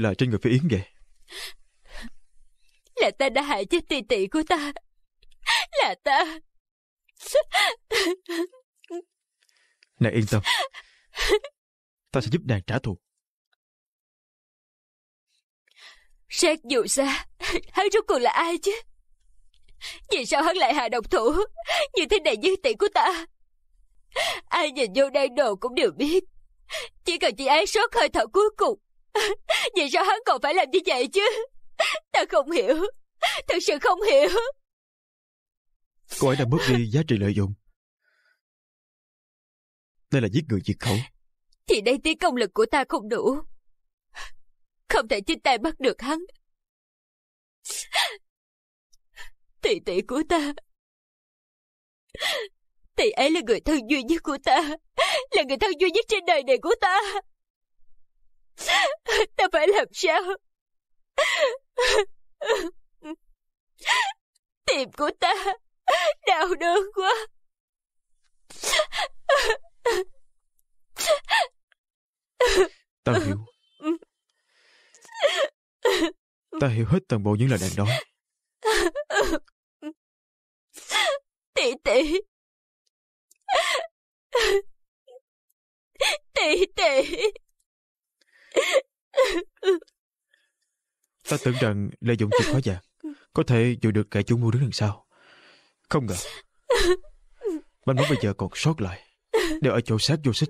Là trên người phi yến vậy Là ta đã hại chết tỷ tỷ của ta Là ta Này yên tâm Ta sẽ giúp nàng trả thù Sát dù xa Hắn rốt cuộc là ai chứ Vì sao hắn lại hạ độc thủ Như thế này với tỷ của ta Ai nhìn vô đây đồ cũng đều biết Chỉ cần chị ấy sót hơi thở cuối cùng Vì sao hắn còn phải làm như vậy chứ? Ta không hiểu. Thật sự không hiểu. Cô ấy đã mất đi giá trị lợi dụng. Đây là giết người diệt khẩu. Thì đây tí công lực của ta không đủ. Không thể chính tay bắt được hắn. Tỷ tỷ của ta. Tỷ ấy là người thân duy nhất của ta. Là người thân duy nhất trên đời này của ta. Ta phải làm sao? Tim của ta đau đớn quá. Ta hiểu. Ta hiểu hết toàn bộ những lời đàn đó. Tỷ tỷ. Tỷ tỷ. Ta tưởng rằng lợi dụng chìa khóa vàng Có thể dụ được kẻ chủ mua đứng đằng sau Không ngờ Manh mối bây giờ còn sót lại Đều ở chỗ sát vô xích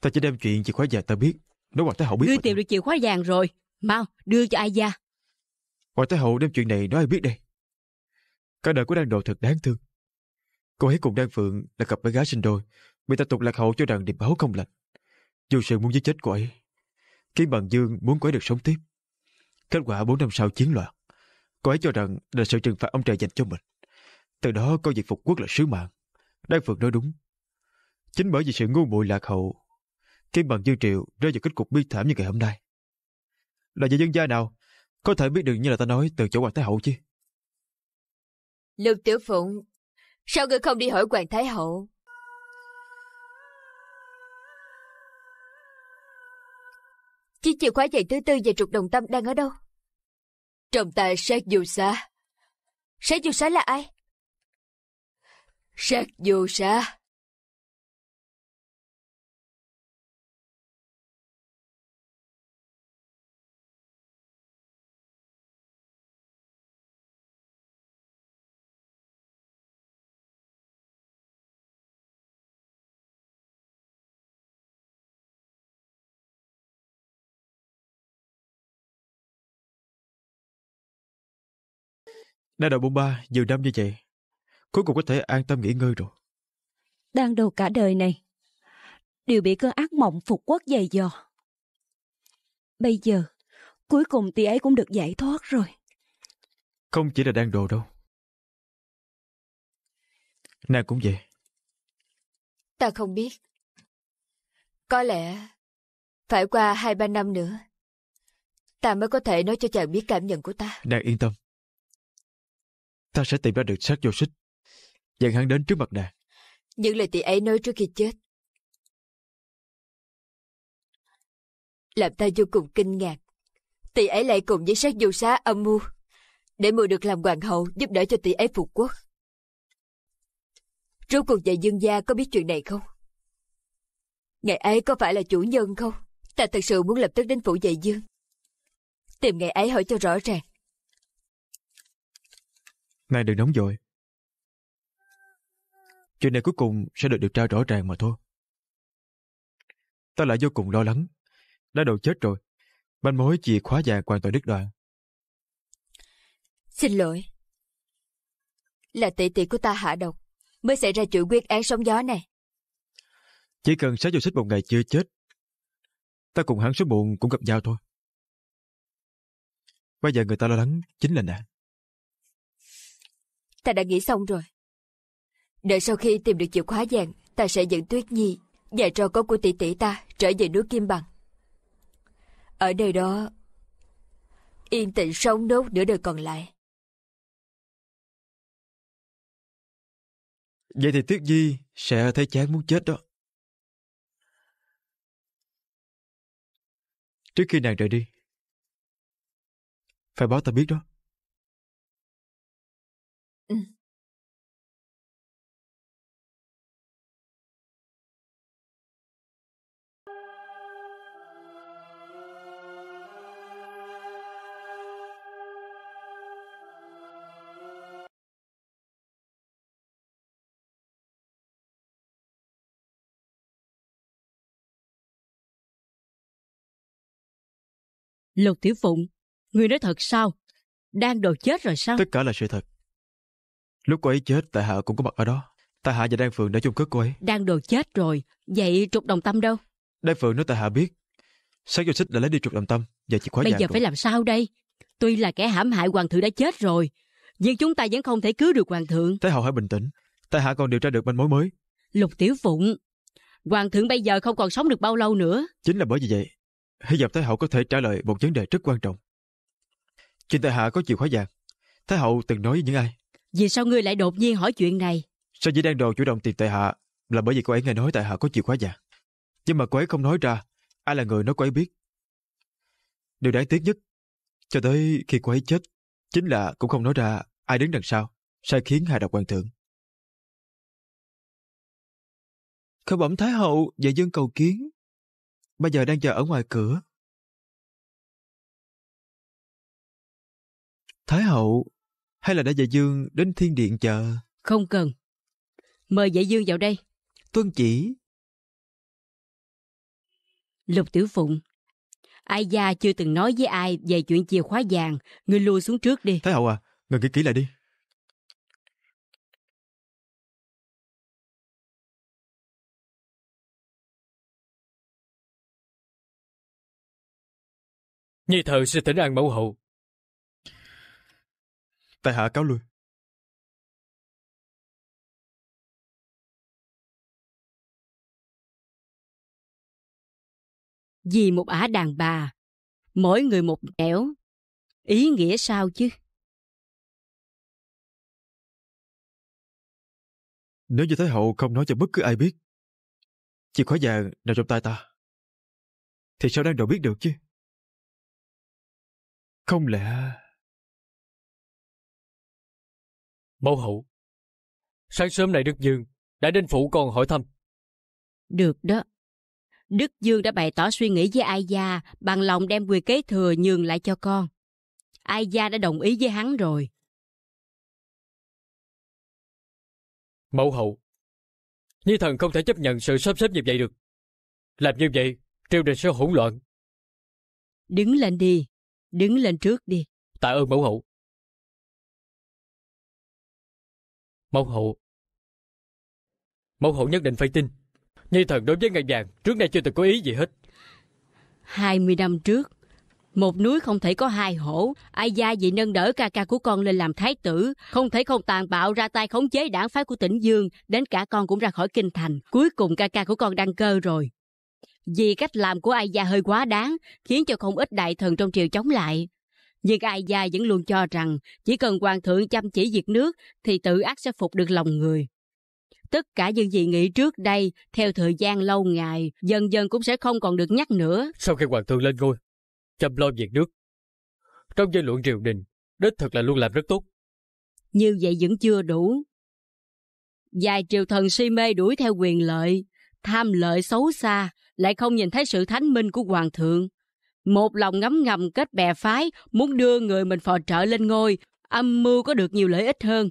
Ta chỉ đem chuyện chìa khóa vàng ta biết Nói Hoàng Thái Hậu biết Ngươi tìm được chìa khóa vàng rồi Mau đưa cho ai ra Hoàng Thái Hậu đem chuyện này nói ai biết đây Cả đời của Đan đồ thật đáng thương Cô ấy cùng Đan Phượng là cặp bé gái sinh đôi Bị ta tục lạc hậu cho rằng điệp báo không lành Vô sự muốn giết chết cô ấy. kiến bằng dương muốn cô ấy được sống tiếp. Kết quả 4 năm sau chiến loạn. Cô ấy cho rằng là sự trừng phạt ông trời dành cho mình. Từ đó coi việc phục quốc là sứ mạng. đang Phượng nói đúng. Chính bởi vì sự ngu muội lạc hậu, kiến Bằng Dương Triệu rơi vào kết cục bi thảm như ngày hôm nay. Là nhà dân gia nào có thể biết được như là ta nói từ chỗ Hoàng Thái Hậu chứ? Lục Tiểu Phụng, sao ngươi không đi hỏi Hoàng Thái Hậu? Chiếc chìa khóa giày thứ tư về trục đồng tâm đang ở đâu? Trong tay sát dù xá. Sát dù xá là ai? Sát dù xá Đã đợi bụng ba nhiều năm như vậy, cuối cùng có thể an tâm nghỉ ngơi rồi. Đang đầu cả đời này, đều bị cơn ác mộng phục quốc dày dò. Bây giờ, cuối cùng tỷ ấy cũng được giải thoát rồi. Không chỉ là đang đồ đâu. Nàng cũng vậy. Ta không biết. Có lẽ phải qua hai ba năm nữa ta mới có thể nói cho chàng biết cảm nhận của ta. Nàng yên tâm. Ta sẽ tìm ra được xác vô xích. Dẫn hắn đến trước mặt nàng. Những lời tỷ ấy nói trước khi chết. Làm ta vô cùng kinh ngạc. Tỷ ấy lại cùng với sát vô xá âm mưu. Để mùa được làm hoàng hậu giúp đỡ cho tỷ ấy phục quốc. Rốt cuộc dạy dương gia có biết chuyện này không? Ngày ấy có phải là chủ nhân không? Ta thật sự muốn lập tức đến phủ dạy dương. Tìm ngày ấy hỏi cho rõ ràng. Ngài đừng nóng vội. Chuyện này cuối cùng sẽ được điều tra rõ ràng mà thôi. Ta lại vô cùng lo lắng. Đã đồ chết rồi. Banh mối chìa khóa vàng hoàn toàn đứt đoạn. Xin lỗi. Là tỷ tỷ của ta hạ độc mới xảy ra chuyện quyết án sóng gió này. Chỉ cần sáu giờ xích một ngày chưa chết ta cùng hắn số buồn cũng gặp nhau thôi. Bây giờ người ta lo lắng chính là nàng ta đã nghĩ xong rồi. Đợi sau khi tìm được chìa khóa vàng, ta sẽ dẫn Tuyết Nhi và trò con của tỷ tỷ ta trở về núi Kim Bằng. Ở nơi đó, yên tĩnh sống nốt nửa đời còn lại. Vậy thì Tuyết Nhi sẽ thấy chán muốn chết đó. Trước khi nàng rời đi, phải báo ta biết đó. Ừ. Lục Tiểu Phụng, người nói thật sao? Đang đồ chết rồi sao? Tất cả là sự thật. Lúc cô ấy chết, tài Hạ cũng có mặt ở đó. tài Hạ và Đan Phượng đã chung cất cô ấy. Đan đồ chết rồi, vậy trục đồng tâm đâu? Đan Phượng nói tài Hạ biết. Sáng vô xích đã lấy đi trục đồng tâm và chìa khóa Bây giờ rồi. phải làm sao đây? Tuy là kẻ hãm hại hoàng thượng đã chết rồi, nhưng chúng ta vẫn không thể cứu được hoàng thượng. thái hậu hãy bình tĩnh. tài Hạ còn điều tra được manh mối mới. Lục Tiểu Phụng, hoàng thượng bây giờ không còn sống được bao lâu nữa. Chính là bởi vì vậy, hy vọng Thái Hậu có thể trả lời một vấn đề rất quan trọng. Trên tài Hạ có chìa khóa vàng. Thái Hậu từng nói với những ai? Vì sao ngươi lại đột nhiên hỏi chuyện này? Sao dĩ đang đồ chủ động tìm tại hạ là bởi vì cô ấy nghe nói tại hạ có chìa khóa già Nhưng mà cô ấy không nói ra, ai là người nói cô ấy biết. Điều đáng tiếc nhất, cho tới khi cô ấy chết, chính là cũng không nói ra ai đứng đằng sau, sai khiến hạ độc hoàng thượng. Khởi bẩm Thái Hậu và dân cầu kiến, bây giờ đang chờ ở ngoài cửa. Thái Hậu hay là đã dạ dương đến thiên điện chờ? Không cần. Mời dạ dương vào đây. Tuân chỉ. Lục Tiểu Phụng. Ai gia chưa từng nói với ai về chuyện chìa khóa vàng. Ngươi lui xuống trước đi. Thái hậu à, ngừng kỹ kỹ lại đi. Nhi thờ sẽ tỉnh an mẫu hậu tại hạ cáo lui vì một ả đàn bà mỗi người một nẻo ý nghĩa sao chứ nếu như thái hậu không nói cho bất cứ ai biết chìa khóa vàng nằm trong tay ta thì sao đang đâu biết được chứ không lẽ Mẫu hậu, sáng sớm này Đức Dương đã đến phủ con hỏi thăm. Được đó. Đức Dương đã bày tỏ suy nghĩ với Ai Gia bằng lòng đem quyền kế thừa nhường lại cho con. Ai Gia đã đồng ý với hắn rồi. Mẫu hậu, Nhi thần không thể chấp nhận sự sắp xếp như vậy được. Làm như vậy, triều đình sẽ hỗn loạn. Đứng lên đi, đứng lên trước đi. Tạ ơn mẫu hậu. Mẫu hậu Mẫu hậu nhất định phải tin Nhi thần đối với ngài vàng Trước nay chưa từng có ý gì hết 20 năm trước Một núi không thể có hai hổ Ai gia vì nâng đỡ ca ca của con lên làm thái tử Không thể không tàn bạo ra tay khống chế đảng phái của tỉnh Dương Đến cả con cũng ra khỏi kinh thành Cuối cùng ca ca của con đăng cơ rồi Vì cách làm của ai gia hơi quá đáng Khiến cho không ít đại thần trong triều chống lại nhưng Ai Gia vẫn luôn cho rằng chỉ cần hoàng thượng chăm chỉ diệt nước thì tự ác sẽ phục được lòng người. Tất cả những gì nghĩ trước đây, theo thời gian lâu ngày, dần dần cũng sẽ không còn được nhắc nữa. Sau khi hoàng thượng lên ngôi, chăm lo việc nước. Trong dư luận triều đình, đích thực là luôn làm rất tốt. Như vậy vẫn chưa đủ. Vài triều thần si mê đuổi theo quyền lợi, tham lợi xấu xa, lại không nhìn thấy sự thánh minh của hoàng thượng. Một lòng ngấm ngầm kết bè phái, muốn đưa người mình phò trợ lên ngôi, âm mưu có được nhiều lợi ích hơn.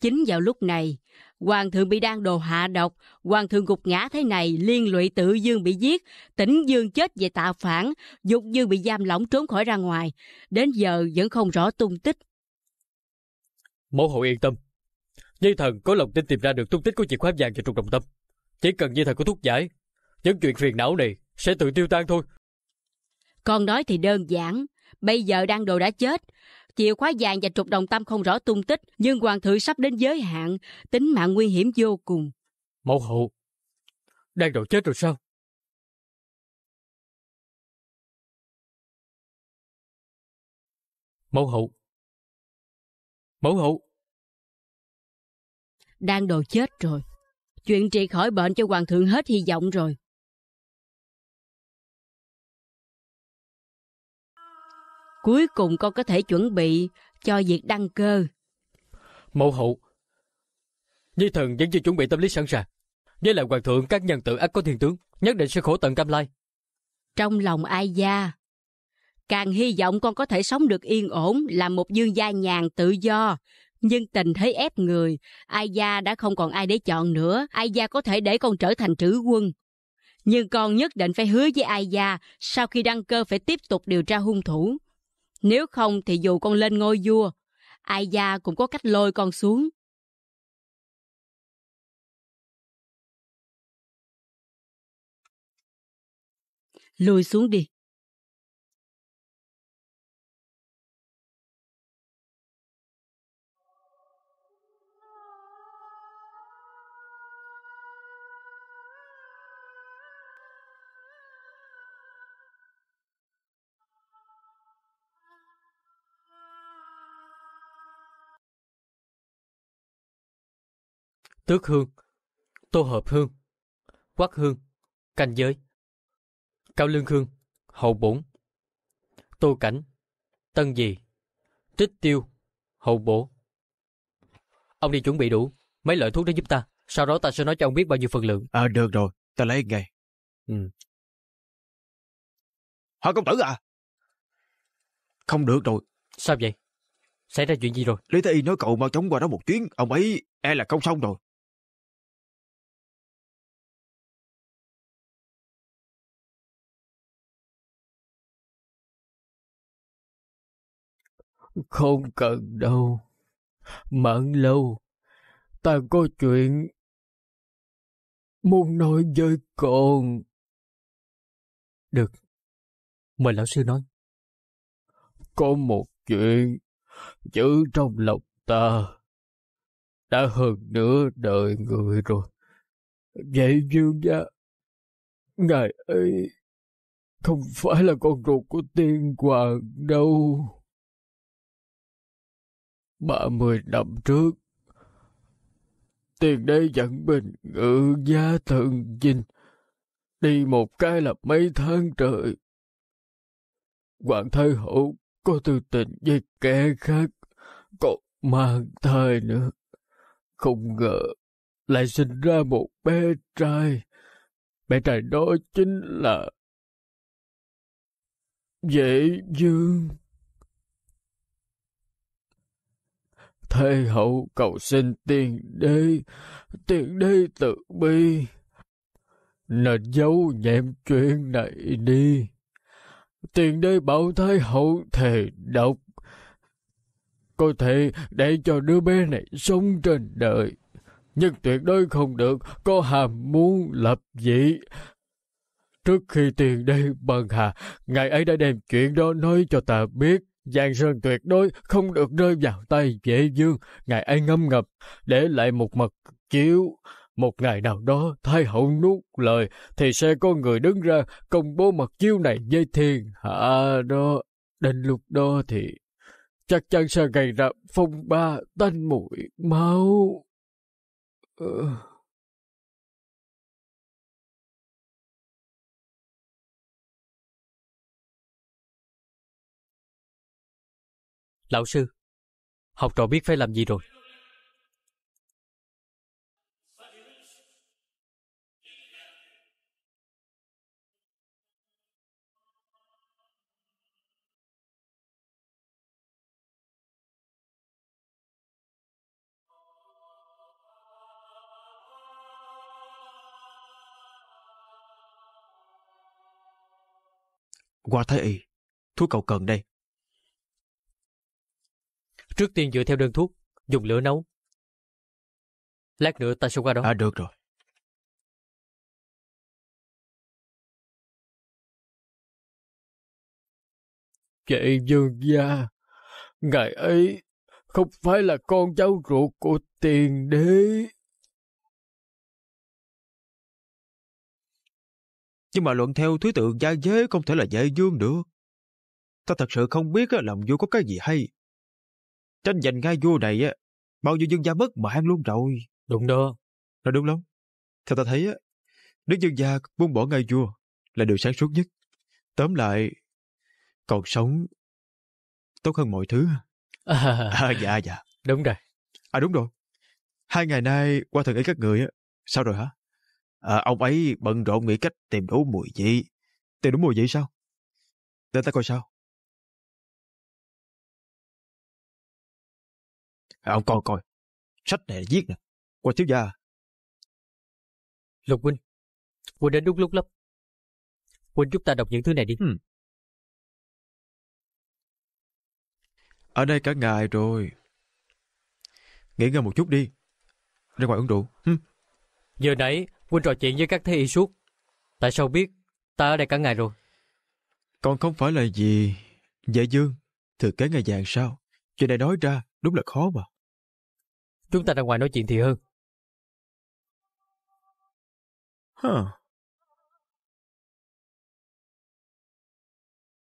Chính vào lúc này, hoàng thượng bị đan đồ hạ độc, hoàng thượng gục ngã thế này, liên lụy tự dương bị giết, tỉnh dương chết về tạo phản, dục dương bị giam lỏng trốn khỏi ra ngoài, đến giờ vẫn không rõ tung tích. Mẫu hậu yên tâm, Nhi thần có lòng tin tìm ra được tung tích của chìa khóa vàng cho trung đồng tâm. Chỉ cần nhi thần có thuốc giải, những chuyện phiền não này sẽ tự tiêu tan thôi. Con nói thì đơn giản, bây giờ đang đồ đã chết. Chìa khóa vàng và trục đồng tâm không rõ tung tích, nhưng hoàng thượng sắp đến giới hạn, tính mạng nguy hiểm vô cùng. Mẫu hậu, đang đồ chết rồi sao? Mẫu hậu, mẫu hậu. Đang đồ chết rồi. Chuyện trị khỏi bệnh cho hoàng thượng hết hy vọng rồi. Cuối cùng con có thể chuẩn bị cho việc đăng cơ. Mẫu hậu, Nhi thần vẫn chưa chuẩn bị tâm lý sẵn sàng. Với lại hoàng thượng các nhân tự ác có thiên tướng, nhất định sẽ khổ tận cam lai. Trong lòng ai gia, càng hy vọng con có thể sống được yên ổn, là một dương gia nhàn tự do. Nhưng tình thế ép người, ai gia đã không còn ai để chọn nữa, ai gia có thể để con trở thành trữ quân. Nhưng con nhất định phải hứa với ai gia, sau khi đăng cơ phải tiếp tục điều tra hung thủ. Nếu không thì dù con lên ngôi vua, ai gia cũng có cách lôi con xuống. Lùi xuống đi, tước hương, tô hợp hương, quắc hương, canh giới, cao lương hương, hậu bổn, tô cảnh, tân dì, trích tiêu, hậu bổ. Ông đi chuẩn bị đủ, mấy loại thuốc đó giúp ta, sau đó ta sẽ nói cho ông biết bao nhiêu phần lượng. Ờ, à, được rồi, ta lấy ngay. Ừ. Hả công tử à? Không được rồi. Sao vậy? Xảy ra chuyện gì rồi? Lý Thái Y nói cậu mau chóng qua đó một chuyến, ông ấy e là không xong rồi. Không cần đâu. Mận lâu, ta có chuyện muốn nói với con. Được, mời lão sư nói. Có một chuyện giữ trong lòng ta đã hơn nửa đời người rồi. Vậy dương gia, ngài ấy không phải là con ruột của tiên hoàng đâu ba mươi năm trước. Tiền đế dẫn bình ngự giá thần dinh, đi một cái là mấy tháng trời. Hoàng thái hậu có tư tình với kẻ khác, còn mang thai nữa. Không ngờ lại sinh ra một bé trai. Bé trai đó chính là Dễ Dương. Thế hậu cầu xin tiền đế, tiền đế tự bi. Nên giấu nhẹm chuyện này đi. Tiền đế bảo Thái hậu thề độc. Có thể để cho đứa bé này sống trên đời. Nhưng tuyệt đối không được có hàm muốn lập dị. Trước khi tiền đế bằng hà, ngài ấy đã đem chuyện đó nói cho ta biết Giang Sơn tuyệt đối không được rơi vào tay dễ dương, ngài ấy ngâm ngập, để lại một mật chiếu. Một ngày nào đó, thái hậu nuốt lời, thì sẽ có người đứng ra công bố mật chiếu này dây thiên hạ đó. Đến lúc đó thì chắc chắn sẽ gây ra phong ba tanh mũi máu. Ờ... Lão sư, học trò biết phải làm gì rồi. Qua thấy y, thuốc cậu cần đây. Trước tiên dựa theo đơn thuốc, dùng lửa nấu. Lát nữa ta sẽ qua đó. À được rồi. Chị Dương Gia, ngài ấy không phải là con cháu ruột của tiền đế. Nhưng mà luận theo thứ tự gia dế không thể là dễ dương được. Ta thật sự không biết lòng vua có cái gì hay. Tranh giành ngai vua này á, bao nhiêu dân gia mất mạng luôn rồi. Đúng đó. Nói đúng lắm. Theo ta thấy á, nước dân gia buông bỏ ngai vua là điều sáng suốt nhất. Tóm lại, còn sống tốt hơn mọi thứ. À, à dạ dạ. Đúng rồi. À đúng rồi. Hai ngày nay qua thần ý các người á, sao rồi hả? À, ông ấy bận rộn nghĩ cách tìm đủ mùi vị. Tìm đủ mùi vị sao? Để ta coi sao. À, ờ, ông coi coi, sách này viết nè, qua thiếu gia. Lục huynh, huynh đến đúng lúc lắm. Huynh giúp ta đọc những thứ này đi. Ừ. Ở đây cả ngày rồi. Nghỉ ngơi một chút đi. Ra ngoài uống rượu. Hm. Giờ nãy, huynh trò chuyện với các thế y suốt. Tại sao biết ta ở đây cả ngày rồi? Còn không phải là gì... dễ dạ Dương, thừa kế ngày vàng sao? Chuyện này nói ra đúng là khó mà. Chúng ta ra ngoài nói chuyện thì hơn. Huh.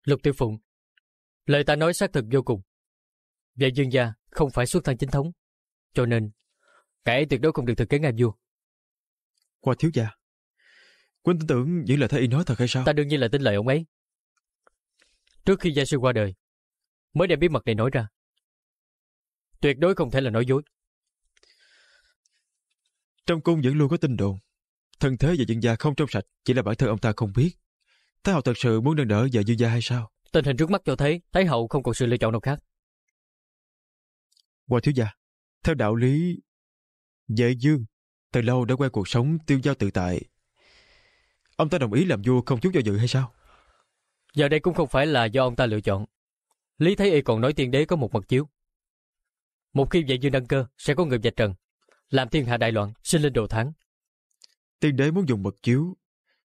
Lục Tiểu Phụng, lời ta nói xác thực vô cùng. Vệ dương gia không phải xuất thân chính thống, cho nên kẻ ấy tuyệt đối không được thực kế ngài vua. Qua thiếu gia, Quỳnh tin tưởng những lời thấy y nói thật hay sao? Ta đương nhiên là tin lời ông ấy. Trước khi gia sư qua đời, mới đem bí mật này nói ra. Tuyệt đối không thể là nói dối. Trong cung vẫn luôn có tin đồn. Thân thế và dân gia không trong sạch, chỉ là bản thân ông ta không biết. Thái hậu thật sự muốn nâng đỡ và dương gia hay sao? Tình hình trước mắt cho thấy, Thái hậu không còn sự lựa chọn nào khác. hoàng thiếu gia, theo đạo lý, dễ dương, từ lâu đã quen cuộc sống tiêu giao tự tại. Ông ta đồng ý làm vua không chút do dự hay sao? Giờ đây cũng không phải là do ông ta lựa chọn. Lý Thái Y còn nói tiên đế có một mặt chiếu. Một khi dạy dương đăng cơ, sẽ có người dạch trần, làm thiên hạ đại loạn, sinh lên đồ thắng. Tiên đế muốn dùng mật chiếu,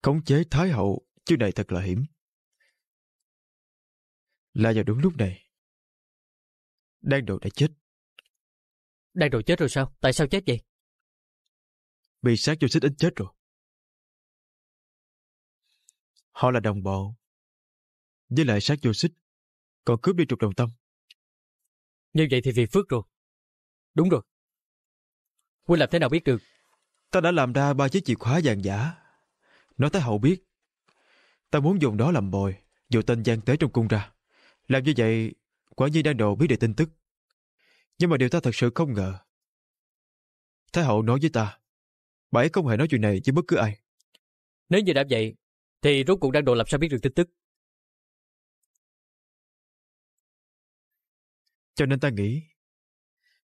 khống chế thái hậu, chứ này thật là hiểm. Là vào đúng lúc này. Đan đồ đã chết. Đan đồ chết rồi sao? Tại sao chết vậy? Bị sát vô xích ít chết rồi. Họ là đồng bộ. Với lại sát vô xích, còn cướp đi trục đồng tâm. Như vậy thì phiền phước rồi. Đúng rồi, Huynh làm thế nào biết được? Ta đã làm ra ba chiếc chìa khóa vàng giả. Nói tới hậu biết. Ta muốn dùng đó làm bồi, dụ tên gian tế trong cung ra. Làm như vậy, quả nhiên đang đồ biết được tin tức. Nhưng mà điều ta thật sự không ngờ. Thái hậu nói với ta, bà ấy không hề nói chuyện này với bất cứ ai. Nếu như đã vậy, thì rốt cuộc đang đồ làm sao biết được tin tức? Cho nên ta nghĩ,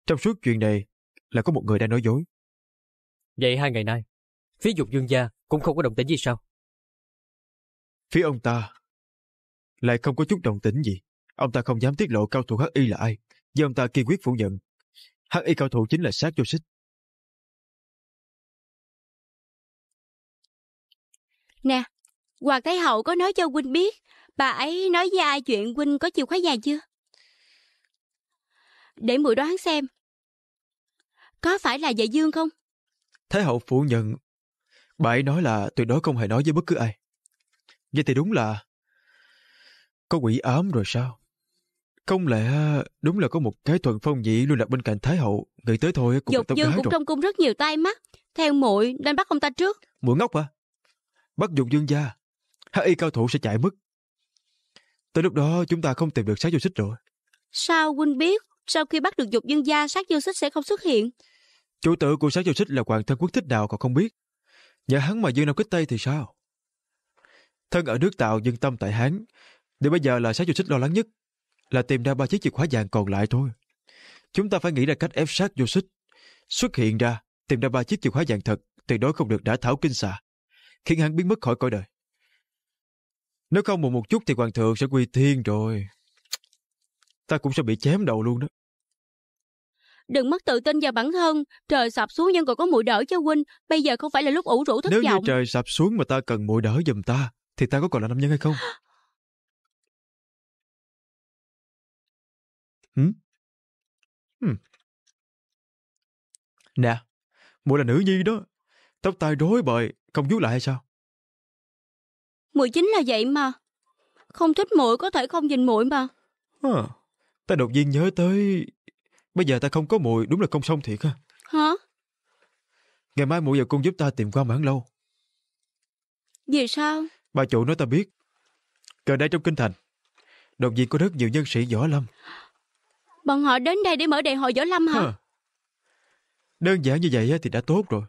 trong suốt chuyện này, là có một người đang nói dối. Vậy hai ngày nay, phía dục dương gia cũng không có động tĩnh gì sao? Phía ông ta lại không có chút động tĩnh gì. Ông ta không dám tiết lộ cao thủ Hắc Y là ai, do ông ta kiên quyết phủ nhận. Hắc Y cao thủ chính là sát vô xích. Nè, Hoàng Thái Hậu có nói cho Huynh biết, bà ấy nói với ai chuyện Huynh có chịu khóa dài chưa? Để muội đoán xem, có phải là dạy dương không? Thái hậu phủ nhận. Bà ấy nói là tuyệt đối không hề nói với bất cứ ai. Vậy thì đúng là... Có quỷ ám rồi sao? Không lẽ đúng là có một cái thuần phong nhị luôn lạc bên cạnh Thái hậu, người tới thôi cũng Dục dương cũng rồi. trong cung rất nhiều tay mắt, theo muội nên bắt ông ta trước. Muội ngốc à? Bắt dục dương gia, hắc y cao thủ sẽ chạy mất. Tới lúc đó chúng ta không tìm được sát vô xích rồi. Sao huynh biết sau khi bắt được dục dương gia sát vô xích sẽ không xuất hiện? Chủ tử của sáng giao xích là hoàng thân quốc thích nào còn không biết. Nhà hắn mà dương nam kích Tây thì sao? Thân ở nước Tàu nhưng tâm tại Hán. Để bây giờ là sáng giao xích lo lắng nhất là tìm ra ba chiếc chìa khóa vàng còn lại thôi. Chúng ta phải nghĩ ra cách ép sát vô xích. Xuất hiện ra, tìm ra ba chiếc chìa khóa vàng thật, tuyệt đối không được đã thảo kinh xạ, khiến hắn biến mất khỏi cõi đời. Nếu không một một chút thì hoàng thượng sẽ quy thiên rồi. Ta cũng sẽ bị chém đầu luôn đó. Đừng mất tự tin vào bản thân. Trời sập xuống nhưng còn có mũi đỡ cho huynh. Bây giờ không phải là lúc ủ rũ thất Nếu vọng. Nếu như trời sập xuống mà ta cần mũi đỡ giùm ta, thì ta có còn là nam nhân hay không? Hử? Ừ? Nè, muội là nữ nhi đó. Tóc tai rối bời, không vú lại hay sao? Muội chính là vậy mà. Không thích muội có thể không nhìn muội mà. À, ta đột nhiên nhớ tới Bây giờ ta không có muội đúng là không xong thiệt ha. Hả? Ngày mai muội vào cung giúp ta tìm qua mãn lâu. Vì sao? Bà chủ nói ta biết. cờ đây trong kinh thành, đột nhiên có rất nhiều nhân sĩ võ lâm. Bọn họ đến đây để mở đại hội võ lâm hả? hả? Đơn giản như vậy thì đã tốt rồi.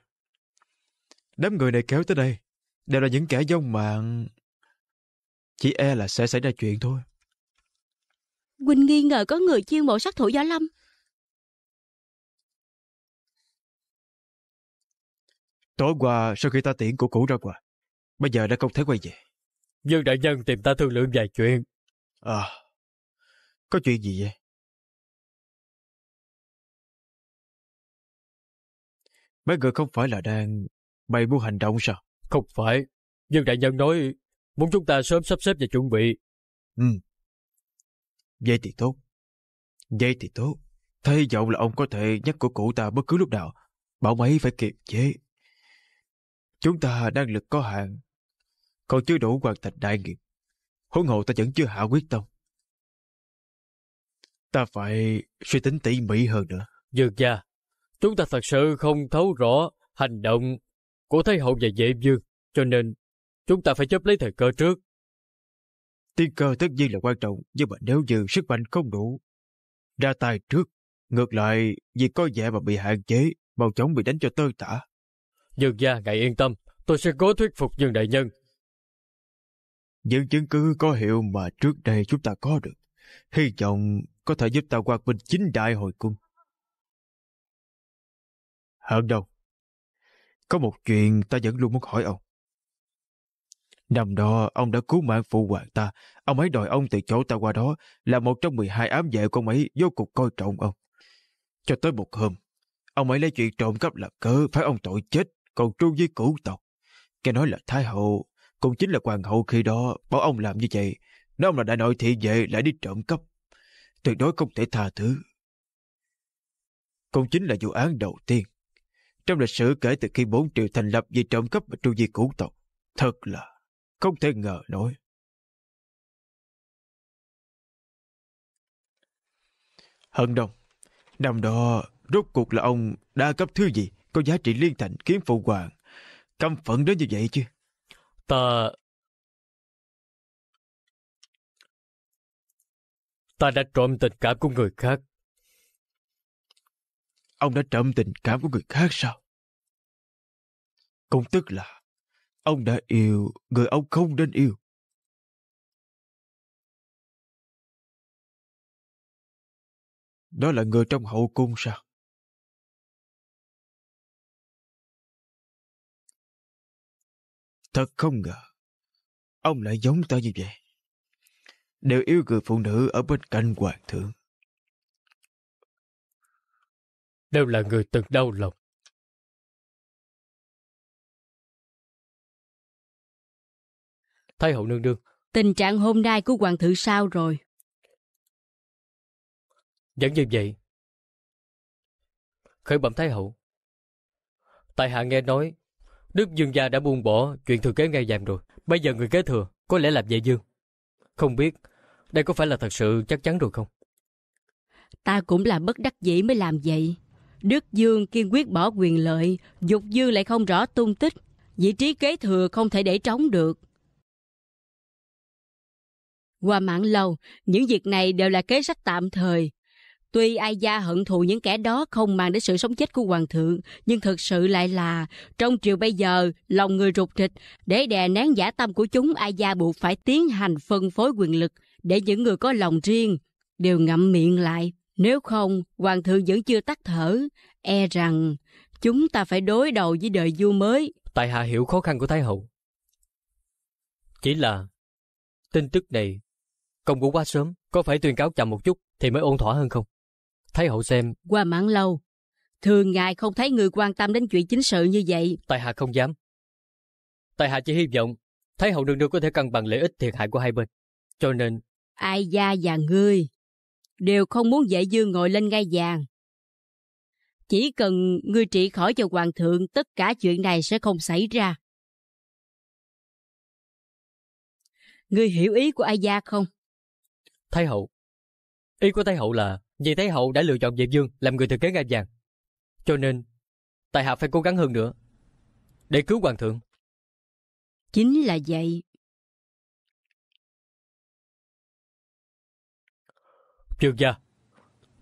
Đám người này kéo tới đây đều là những kẻ dông mạng. Chỉ e là sẽ xảy ra chuyện thôi. Quỳnh nghi ngờ có người chuyên mộ sát thủ võ lâm Tối qua sau khi ta tiễn của cũ ra ngoài, bây giờ đã không thấy quay về. Dương đại nhân tìm ta thương lượng vài chuyện. À, có chuyện gì vậy? Mấy người không phải là đang bày mưu hành động sao? Không phải. Dương đại nhân nói muốn chúng ta sớm sắp xếp và chuẩn bị. Ừ. Vậy thì tốt. Vậy thì tốt. Thay vọng là ông có thể nhắc của cụ ta bất cứ lúc nào. Bảo mấy phải kiềm chế Chúng ta năng lực có hạn, còn chưa đủ hoàn thành đại nghiệp. Huống hồ ta vẫn chưa hạ quyết tâm. Ta phải suy tính tỉ mỉ hơn nữa. Dược gia, chúng ta thật sự không thấu rõ hành động của Thái Hậu và Vệ Dương, cho nên chúng ta phải chấp lấy thời cơ trước. Tiên cơ tất nhiên là quan trọng, nhưng mà nếu như sức mạnh không đủ, ra tay trước, ngược lại vì coi vẻ mà bị hạn chế, mau chóng bị đánh cho tơi tả. Dương gia ngài yên tâm, tôi sẽ cố thuyết phục Dương đại nhân. Những chứng cứ có hiệu mà trước đây chúng ta có được, hy vọng có thể giúp ta quạt bình chính đại hồi cung. Hơn đâu, có một chuyện ta vẫn luôn muốn hỏi ông. Năm đó, ông đã cứu mạng phụ hoàng ta. Ông ấy đòi ông từ chỗ ta qua đó là một trong 12 ám vệ của ông ấy vô cùng coi trọng ông. Cho tới một hôm, ông ấy lấy chuyện trộm cắp làm cớ phải ông tội chết còn tru với cửu tộc. Nghe nói là Thái Hậu, cũng chính là hoàng hậu khi đó bảo ông làm như vậy. Nói ông là đại nội thị về lại đi trộm cắp. Tuyệt đối không thể tha thứ. Cũng chính là vụ án đầu tiên. Trong lịch sử kể từ khi bốn triệu thành lập vì trộm cắp và tru di cửu tộc. Thật là không thể ngờ nổi. Hận đồng, năm đó rốt cuộc là ông đã cấp thứ gì? có giá trị liên thành kiếm phụ hoàng. Căm phận đến như vậy chứ. Ta... Ta đã trộm tình cảm của người khác. Ông đã trộm tình cảm của người khác sao? Cũng tức là ông đã yêu người ông không nên yêu. Đó là người trong hậu cung sao? Thật không ngờ, ông lại giống ta như vậy. Đều yêu người phụ nữ ở bên cạnh hoàng thượng. Đều là người từng đau lòng. Thái hậu nương nương. Tình trạng hôm nay của hoàng thượng sao rồi? Vẫn như vậy. Khởi bẩm Thái hậu. Tại hạ nghe nói Đức Dương gia đã buông bỏ chuyện thừa kế ngay dạng rồi. Bây giờ người kế thừa có lẽ là Vệ Dương. Không biết đây có phải là thật sự chắc chắn rồi không? Ta cũng là bất đắc dĩ mới làm vậy. Đức Dương kiên quyết bỏ quyền lợi, Dục Dương lại không rõ tung tích. Vị trí kế thừa không thể để trống được. Qua mạng lâu, những việc này đều là kế sách tạm thời, Tuy Ai Gia hận thù những kẻ đó không mang đến sự sống chết của hoàng thượng, nhưng thực sự lại là trong triều bây giờ lòng người rụt thịt để đè nén giả tâm của chúng. Ai Gia buộc phải tiến hành phân phối quyền lực để những người có lòng riêng đều ngậm miệng lại. Nếu không, hoàng thượng vẫn chưa tắt thở, e rằng chúng ta phải đối đầu với đời vua mới. Tại hạ hiểu khó khăn của Thái Hậu. Chỉ là tin tức này công cũng quá sớm, có phải tuyên cáo chậm một chút thì mới ôn thỏa hơn không? Thái hậu xem. Qua mãn lâu, thường ngài không thấy người quan tâm đến chuyện chính sự như vậy. Tại hạ không dám. Tại hạ chỉ hy vọng Thái hậu nương nương có thể cân bằng lợi ích thiệt hại của hai bên. Cho nên... Ai gia và ngươi đều không muốn dễ dương ngồi lên ngai vàng. Chỉ cần ngươi trị khỏi cho hoàng thượng, tất cả chuyện này sẽ không xảy ra. Ngươi hiểu ý của Ai gia không? Thái hậu. Ý của Thái hậu là vì Thái Hậu đã lựa chọn Diệp Dương làm người thừa kế ngai vàng. Cho nên, tài hạ phải cố gắng hơn nữa để cứu hoàng thượng. Chính là vậy. Trương gia,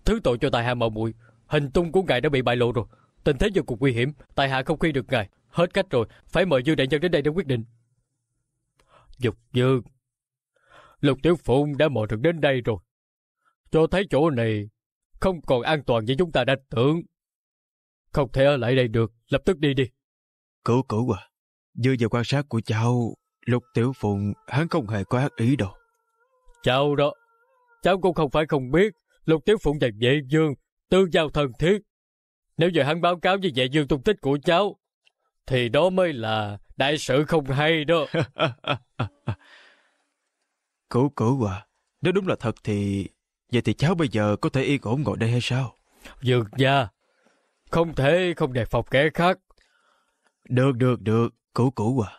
thứ tội cho tài hạ mạo muội, hình tung của ngài đã bị bại lộ rồi, tình thế vô cùng nguy hiểm, tài hạ không khuyên được ngài, hết cách rồi, phải mời dư đại nhân đến đây để quyết định. Dục Dương, Lục Tiểu Phụng đã mò được đến đây rồi, cho thấy chỗ này không còn an toàn như chúng ta đã tưởng. Không thể ở lại đây được, lập tức đi đi. Cửu cửu à, Dựa vào quan sát của cháu, Lục Tiểu Phụng hắn không hề có ác ý đâu. Cháu đó, cháu cũng không phải không biết Lục Tiểu Phụng và Vệ Dương tư giao thân thiết. Nếu giờ hắn báo cáo với Vệ Dương tung tích của cháu, thì đó mới là đại sự không hay đó. cửu cửu à, nếu đúng là thật thì Vậy thì cháu bây giờ có thể yên ổn ngồi đây hay sao? Dược gia, không thể không đề phòng kẻ khác. Được, được, được, cũ cũ à.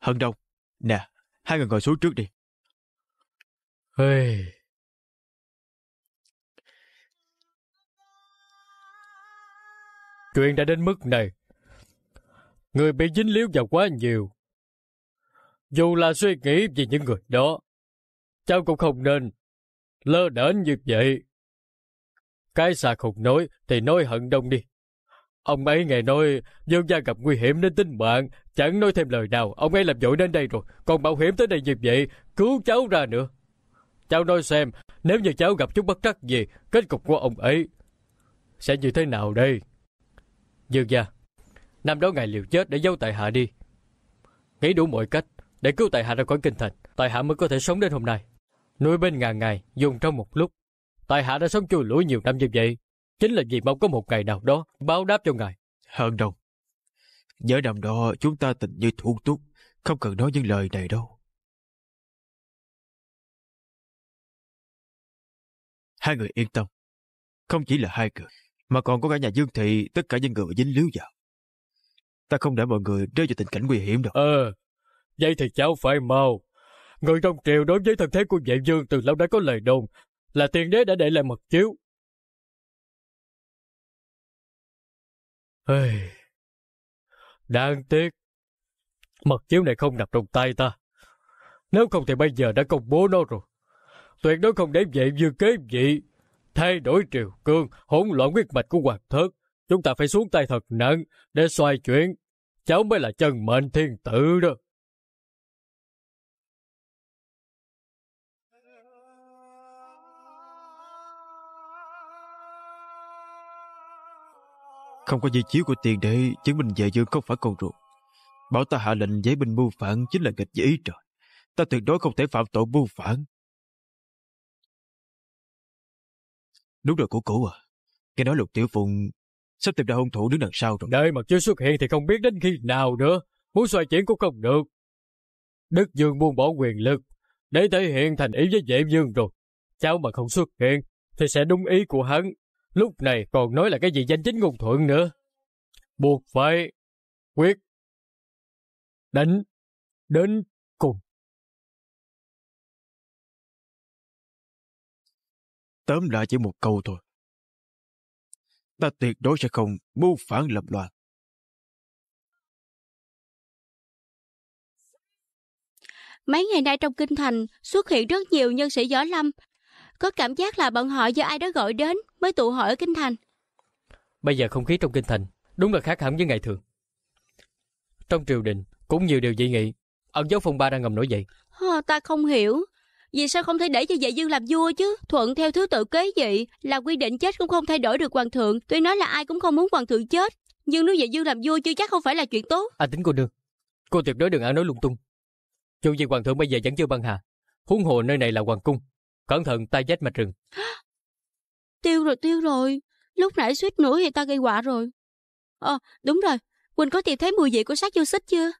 Hân Đông, nè, hai người ngồi xuống trước đi. Hey. Chuyện đã đến mức này. Người bị dính líu vào quá nhiều. Dù là suy nghĩ về những người đó, cháu cũng không nên lơ đến như vậy. Cái xà khùng nói thì nói hận đông đi. Ông ấy ngày nói dương gia gặp nguy hiểm nên tính mạng, chẳng nói thêm lời nào, ông ấy làm vội đến đây rồi, còn bảo hiểm tới đây như vậy, cứu cháu ra nữa. Cháu nói xem, nếu như cháu gặp chút bất trắc gì, kết cục của ông ấy sẽ như thế nào đây? Dương gia, năm đó ngài liều chết để giấu tại hạ đi. Nghĩ đủ mọi cách để cứu tại hạ ra khỏi kinh thành, tại hạ mới có thể sống đến hôm nay. Nuôi bên ngàn ngày, dùng trong một lúc. Tại hạ đã sống chui lũi nhiều năm như vậy. Chính là vì mong có một ngày nào đó báo đáp cho ngài. Hơn đâu, Nhớ năm đó chúng ta tình như thuôn túc, không cần nói những lời này đâu. Hai người yên tâm. Không chỉ là hai người, mà còn có cả nhà Dương Thị, tất cả những người dính líu vào. Ta không để mọi người rơi vào tình cảnh nguy hiểm đâu. Ờ, vậy thì cháu phải mau Người trong triều đối với thân thế của vệ dương từ lâu đã có lời đồn, là tiên đế đã để lại mật chiếu. Ê, đáng tiếc, mật chiếu này không nằm trong tay ta. Nếu không thì bây giờ đã công bố nó rồi. Tuyệt đối không để vệ dương kế vị, thay đổi triều cương, hỗn loạn huyết mạch của hoàng thất. Chúng ta phải xuống tay thật nặng để xoay chuyển. Cháu mới là chân mệnh thiên tử đó. Không có di chiếu của tiền để chứng minh về dương không phải con ruột. Bảo ta hạ lệnh giấy binh mưu phản chính là nghịch với ý trời. Ta tuyệt đối không thể phạm tội mưu phản. Đúng rồi của cũ à. Nghe nói lục tiểu phụng sắp tìm ra hung thủ đứng đằng sau rồi. đây mà chưa xuất hiện thì không biết đến khi nào nữa. Muốn xoay chuyển cũng không được. Đức Dương buông bỏ quyền lực để thể hiện thành ý với Diệm Dương rồi. Cháu mà không xuất hiện thì sẽ đúng ý của hắn lúc này còn nói là cái gì danh chính ngôn thuận nữa. Buộc phải quyết đánh đến cùng. Tóm lại chỉ một câu thôi. Ta tuyệt đối sẽ không mưu phản lập loạn. Mấy ngày nay trong kinh thành xuất hiện rất nhiều nhân sĩ võ lâm có cảm giác là bọn họ do ai đó gọi đến mới tụ hội ở Kinh Thành. Bây giờ không khí trong Kinh Thành đúng là khác hẳn với ngày thường. Trong triều đình cũng nhiều điều dị nghị. Ẩn dấu phong ba đang ngầm nổi dậy. À, ta không hiểu. Vì sao không thể để cho dạ dương làm vua chứ? Thuận theo thứ tự kế vị là quy định chết cũng không thay đổi được hoàng thượng. Tuy nói là ai cũng không muốn hoàng thượng chết. Nhưng nếu dạ dương làm vua chưa chắc không phải là chuyện tốt. À tính cô nương. Cô tuyệt đối đừng ăn nói lung tung. Dù gì hoàng thượng bây giờ vẫn chưa băng hà. Huống hồ nơi này là hoàng cung. Cẩn thận tay dách mạch rừng. tiêu rồi, tiêu rồi. Lúc nãy suýt nữa thì ta gây họa rồi. Ờ, à, đúng rồi. Quỳnh có tìm thấy mùi vị của xác vô xích chưa?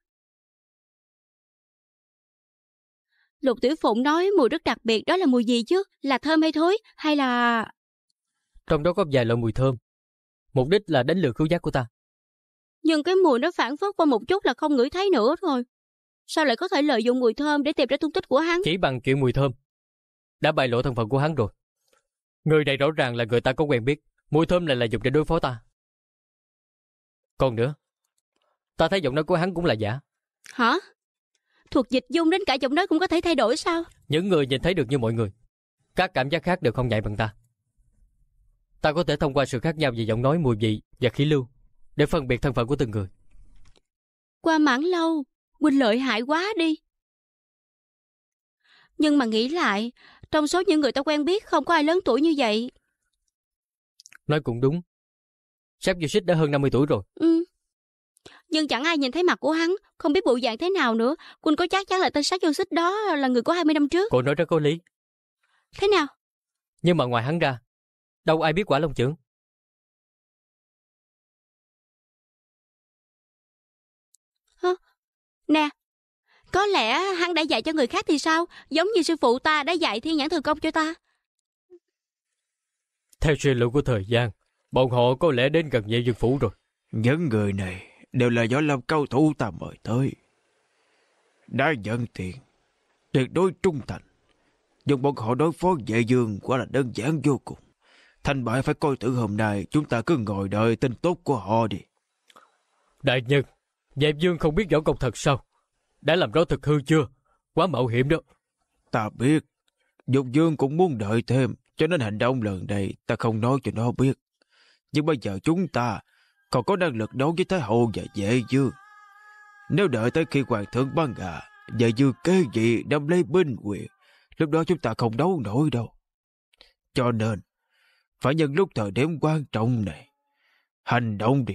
Lục Tiểu Phụng nói mùi rất đặc biệt đó là mùi gì chứ? Là thơm hay thối? Hay là... Trong đó có vài loại mùi thơm. Mục đích là đánh lừa khứu giác của ta. Nhưng cái mùi nó phản phất qua một chút là không ngửi thấy nữa rồi. Sao lại có thể lợi dụng mùi thơm để tìm ra tung tích của hắn? Chỉ bằng kiểu mùi thơm đã bại lộ thân phận của hắn rồi. Người này rõ ràng là người ta có quen biết, mùi thơm lại là dùng để đối phó ta. Còn nữa, ta thấy giọng nói của hắn cũng là giả. Hả? Thuộc dịch dung đến cả giọng nói cũng có thể thay đổi sao? Những người nhìn thấy được như mọi người, các cảm giác khác đều không nhạy bằng ta. Ta có thể thông qua sự khác nhau về giọng nói, mùi vị và khí lưu để phân biệt thân phận của từng người. Qua mãn lâu, Quỳnh lợi hại quá đi. Nhưng mà nghĩ lại, trong số những người ta quen biết không có ai lớn tuổi như vậy. Nói cũng đúng. Sếp Yoshit đã hơn 50 tuổi rồi. Ừ. Nhưng chẳng ai nhìn thấy mặt của hắn, không biết bộ dạng thế nào nữa. Quân có chắc chắn là tên sát Yoshit đó là người của 20 năm trước. Cô nói rất có lý. Thế nào? Nhưng mà ngoài hắn ra, đâu ai biết quả long trưởng. Hả? Nè, có lẽ hắn đã dạy cho người khác thì sao Giống như sư phụ ta đã dạy thiên nhãn thường công cho ta Theo suy luận của thời gian Bọn họ có lẽ đến gần dạy dương phủ rồi Những người này Đều là võ lâm cao thủ ta mời tới Đã nhận tiền Tuyệt đối trung thành Nhưng bọn họ đối phó vệ dương Quả là đơn giản vô cùng Thành bại phải coi tử hôm nay Chúng ta cứ ngồi đợi tin tốt của họ đi Đại nhân Dạy dương không biết võ công thật sao đã làm rõ thực hư chưa? Quá mạo hiểm đó. Ta biết, Dục Dương cũng muốn đợi thêm, cho nên hành động lần này ta không nói cho nó biết. Nhưng bây giờ chúng ta còn có năng lực đấu với Thái Hậu và Vệ Dương. Nếu đợi tới khi Hoàng thượng băng gà, Vệ Dương kế gì đâm lấy binh quyền, lúc đó chúng ta không đấu nổi đâu. Cho nên, phải nhân lúc thời điểm quan trọng này, hành động đi.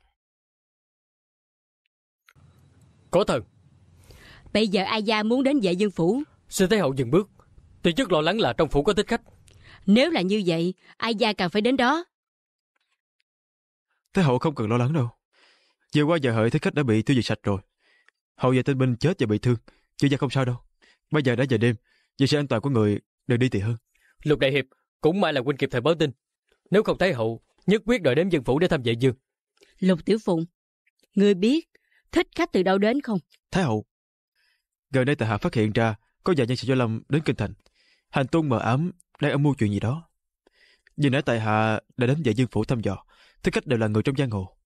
Có thần Bây giờ ai gia muốn đến vệ dương phủ Xin Thái Hậu dừng bước Tôi chức lo lắng là trong phủ có thích khách Nếu là như vậy Ai gia càng phải đến đó Thái Hậu không cần lo lắng đâu Vừa qua giờ hợi thích khách đã bị tiêu diệt sạch rồi Hậu và tên binh chết và bị thương Chư gia không sao đâu Bây giờ đã giờ đêm Vì sự an toàn của người đều đi tị hơn Lục Đại Hiệp Cũng may là huynh kịp thời báo tin Nếu không Thái Hậu Nhất quyết đợi đến dân phủ để thăm vệ dương Lục Tiểu Phụng Ngươi biết thích khách từ đâu đến không? Thái hậu, gần đây tại hạ phát hiện ra có vài nhân sĩ Võ Lâm đến kinh thành. Hành tung mờ ám đang âm mưu chuyện gì đó. Vì nãy tại hạ đã đến dạy dương phủ thăm dò, thích khách đều là người trong giang hồ.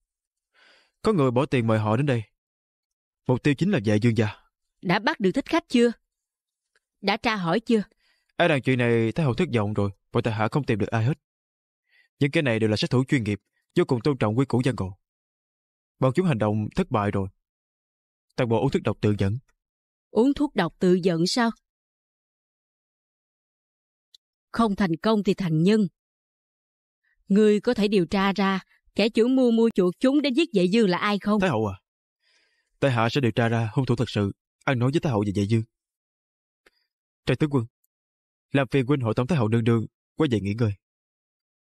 Có người bỏ tiền mời họ đến đây. Mục tiêu chính là dạy dương gia. Đã bắt được thích khách chưa? Đã tra hỏi chưa? Ai đàn chuyện này Thái hậu thất vọng rồi, bọn tại hạ không tìm được ai hết. Những cái này đều là sát thủ chuyên nghiệp, vô cùng tôn trọng quy củ giang hồ. Bọn chúng hành động thất bại rồi, toàn bộ uống thuốc độc tự dẫn. Uống thuốc độc tự dẫn sao? Không thành công thì thành nhân. Ngươi có thể điều tra ra kẻ chủ mua mua chuột chúng đến giết Dệ Dương là ai không? Thái hậu à, Tại hạ sẽ điều tra ra hung thủ thật sự ăn nói với Thái hậu và Dệ Dương. Trời tướng quân, làm phiền huynh hội tổng Thái hậu nương nương quay về nghỉ ngơi.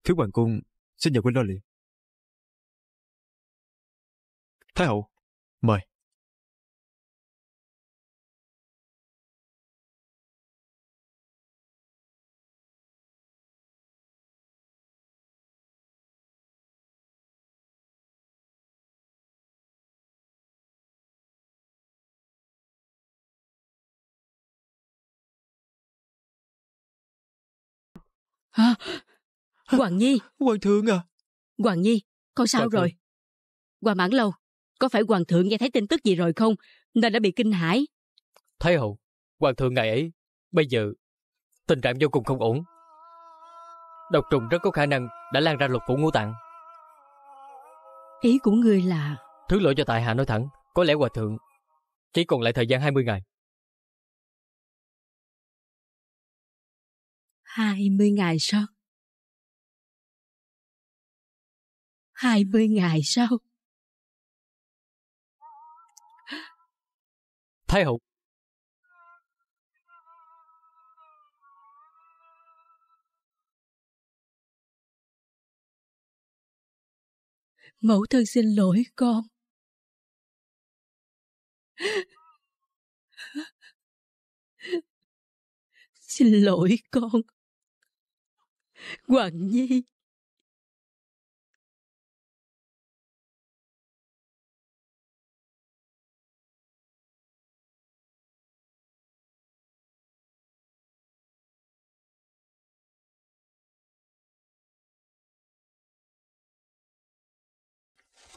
Thiếu hoàng cung xin nhờ huynh lo liệu. Thái hậu, mời. Hả? Hoàng Nhi! Hoàng thượng à! Hoàng Nhi, con sao Hoàng rồi? Thượng. Hoàng Mãn Lâu, có phải Hoàng thượng nghe thấy tin tức gì rồi không? Nên đã bị kinh hãi. Thái hậu, Hoàng thượng ngày ấy, bây giờ, tình trạng vô cùng không ổn. Độc trùng rất có khả năng đã lan ra lục phủ ngũ tạng. Ý của ngươi là... Thứ lỗi cho tại hạ nói thẳng, có lẽ Hoàng thượng chỉ còn lại thời gian 20 ngày. 20 ngày sau. 20 ngày sau. Thái hậu. Mẫu thân xin lỗi con. xin lỗi con Hoàng Nhi.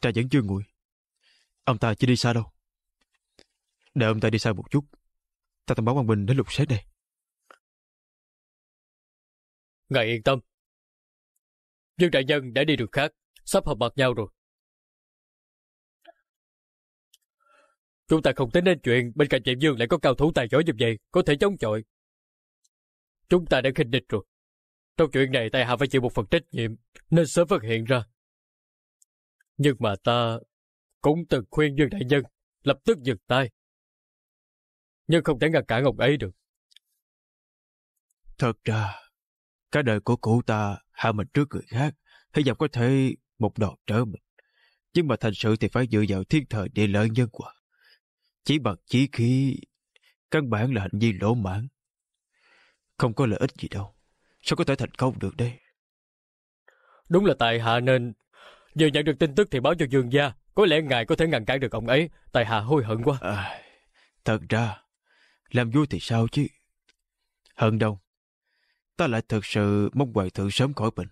cha vẫn chưa nguội. Ông ta chưa đi xa đâu. Đợi ông ta đi xa một chút. Ta thông báo quan Bình đến lục xét đây. Ngài yên tâm. Dương đại nhân đã đi được khác, sắp hợp mặt nhau rồi. Chúng ta không tính đến chuyện bên cạnh Diệm Dương lại có cao thủ tài giỏi như vậy, có thể chống chọi. Chúng ta đã khinh địch rồi. Trong chuyện này tại hạ phải chịu một phần trách nhiệm, nên sớm phát hiện ra. Nhưng mà ta cũng từng khuyên Dương Đại Nhân lập tức dừng tay. Nhưng không thể ngăn cản ông ấy được. Thật ra, à? Cả đời của cụ ta hạ mình trước người khác, hy vọng có thể một đòn trở mình. Nhưng mà thành sự thì phải dựa vào thiên thời địa lợi nhân quả. Chỉ bằng chí khí, căn bản là hành vi lỗ mãn. Không có lợi ích gì đâu. Sao có thể thành công được đây? Đúng là tại hạ nên... Vừa nhận được tin tức thì báo cho Dương gia. Có lẽ ngài có thể ngăn cản được ông ấy. Tại hạ hối hận quá. À, thật ra, làm vui thì sao chứ? Hận đâu ta lại thật sự mong hoàng thượng sớm khỏi bệnh.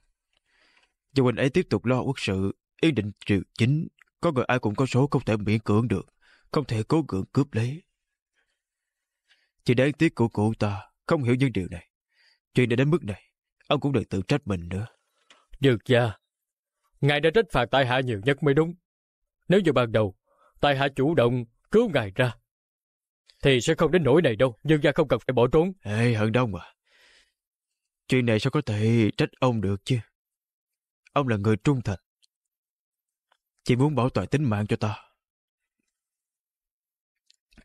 Dù anh ấy tiếp tục lo quốc sự, yên định triều chính, có người ai cũng có số không thể miễn cưỡng được, không thể cố cưỡng cướp lấy. Chỉ đáng tiếc của cụ ta không hiểu những điều này. Chuyện đã đến mức này, ông cũng đừng tự trách mình nữa. được ra, ngài đã trách phạt tại hạ nhiều nhất mới đúng. Nếu như ban đầu, tại hạ chủ động cứu ngài ra, thì sẽ không đến nỗi này đâu, nhưng ra không cần phải bỏ trốn. Ê, hận đông à, Chuyện này sao có thể trách ông được chứ? Ông là người trung thành. Chỉ muốn bảo toàn tính mạng cho ta.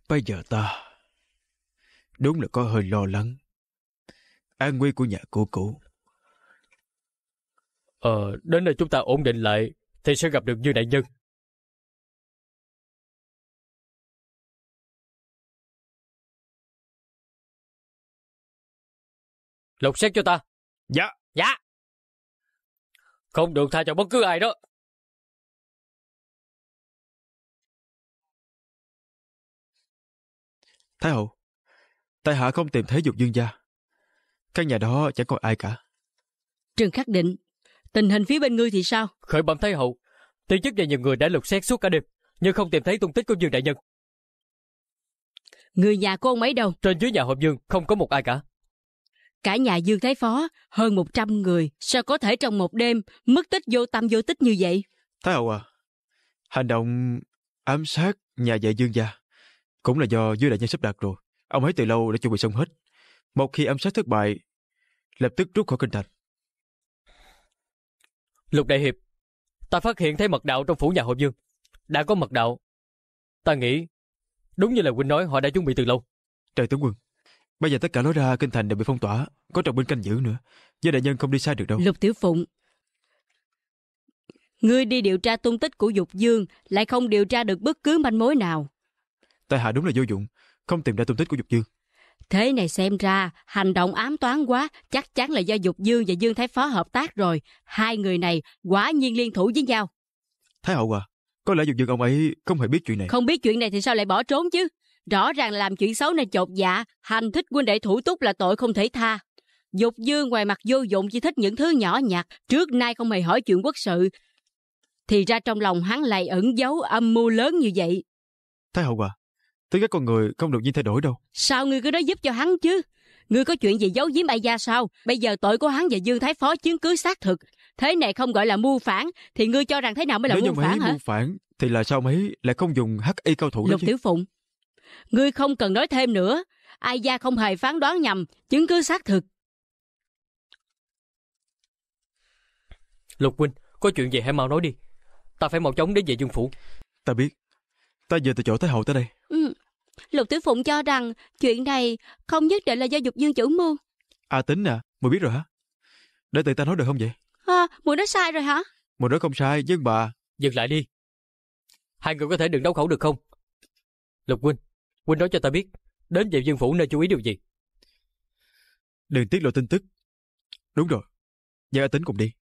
Bây giờ ta... Đúng là có hơi lo lắng. An nguy của nhà cũ cũ. Ờ, đến nơi chúng ta ổn định lại thì sẽ gặp được như đại nhân. lục xét cho ta dạ dạ không được tha cho bất cứ ai đó thái hậu tại hạ không tìm thấy dục dương gia căn nhà đó chẳng còn ai cả trương khắc định tình hình phía bên ngươi thì sao khởi bẩm thái hậu tuy chức và nhiều người đã lục xét suốt cả đêm nhưng không tìm thấy tung tích của dương đại nhân người nhà của ông ấy đâu trên dưới nhà hộp dương không có một ai cả cả nhà Dương Thái Phó, hơn 100 người, sao có thể trong một đêm mất tích vô tâm vô tích như vậy? Thái Hậu à, hành động ám sát nhà vệ Dương gia cũng là do dưới đại nhân sắp đặt rồi. Ông ấy từ lâu đã chuẩn bị xong hết. Một khi ám sát thất bại, lập tức rút khỏi kinh thành. Lục Đại Hiệp, ta phát hiện thấy mật đạo trong phủ nhà hội Dương. Đã có mật đạo. Ta nghĩ, đúng như là Huynh nói họ đã chuẩn bị từ lâu. Trời tướng quân, Bây giờ tất cả lối ra kinh thành đều bị phong tỏa, có trọng binh canh giữ nữa. Với đại nhân không đi sai được đâu. Lục Tiểu Phụng. Ngươi đi điều tra tung tích của Dục Dương, lại không điều tra được bất cứ manh mối nào. Tại hạ đúng là vô dụng, không tìm ra tung tích của Dục Dương. Thế này xem ra, hành động ám toán quá, chắc chắn là do Dục Dương và Dương Thái Phó hợp tác rồi. Hai người này quá nhiên liên thủ với nhau. Thái hậu à, có lẽ Dục Dương ông ấy không hề biết chuyện này. Không biết chuyện này thì sao lại bỏ trốn chứ? Rõ ràng làm chuyện xấu này chột dạ, hành thích huynh đệ thủ túc là tội không thể tha. Dục dương ngoài mặt vô dụng chỉ thích những thứ nhỏ nhặt, trước nay không hề hỏi chuyện quốc sự. Thì ra trong lòng hắn lại ẩn giấu âm mưu lớn như vậy. Thái hậu à, tính cách con người không được nhiên thay đổi đâu. Sao ngươi cứ nói giúp cho hắn chứ? Ngươi có chuyện gì giấu giếm ai gia sao? Bây giờ tội của hắn và Dương Thái Phó chứng cứ xác thực. Thế này không gọi là mưu phản, thì ngươi cho rằng thế nào mới là Nếu mưu phản hả? Nếu mưu phản, thì là sao mấy lại không dùng hắc y cao thủ Lục Tiểu Phụng, Ngươi không cần nói thêm nữa. Ai gia không hề phán đoán nhầm, chứng cứ xác thực. Lục huynh, có chuyện gì hãy mau nói đi. Ta phải mau chóng đến về Dương Phủ. Ta biết. Ta về từ chỗ Thái Hậu tới đây. Ừ. Lục Tử Phụng cho rằng chuyện này không nhất định là do Dục Dương chủ mưu. À tính à, mùi biết rồi hả? Để tự ta nói được không vậy? À, mùi nói sai rồi hả? Mùi nói không sai, nhưng bà. Dừng lại đi. Hai người có thể đừng đấu khẩu được không? Lục Huynh, Quỳnh nói cho ta biết, đến về dân Phủ nên chú ý điều gì? Đừng tiết lộ tin tức. Đúng rồi, nhà Tính cùng đi.